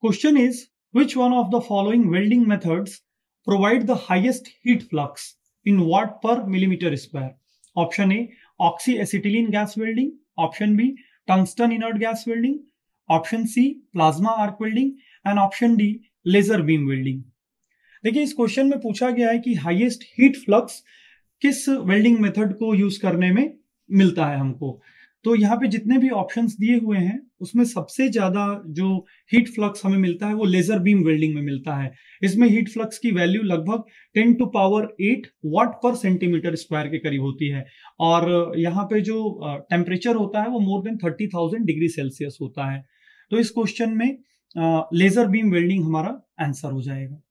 Question is, which one of the following welding methods provide the highest heat flux in watt per millimeter square? Option A, oxyacetylene gas welding. Option B, tungsten inert gas welding. Option C, plasma arc welding. And option D, laser beam welding देखिए इस question में पूछा गया है कि highest heat flux किस welding method को use करने में मिलता है हमको तो यहाँ पे जितने भी ऑप्शंस दिए हुए हैं उसमें सबसे ज्यादा जो हीट फ्लक्स हमें मिलता है वो लेजर बीम वेल्डिंग में मिलता है इसमें हीट फ्लक्स की वैल्यू लगभग 10 टू पावर 8 वाट पर सेंटीमीटर स्क्वायर के करीब होती है और यहाँ पे जो टेम्परेचर होता है वो मोर देन 30,000 डिग्री सेल्सियस होता है तो इस क्वेश्चन में लेजर बीम वेल्डिंग हमारा आंसर हो जाएगा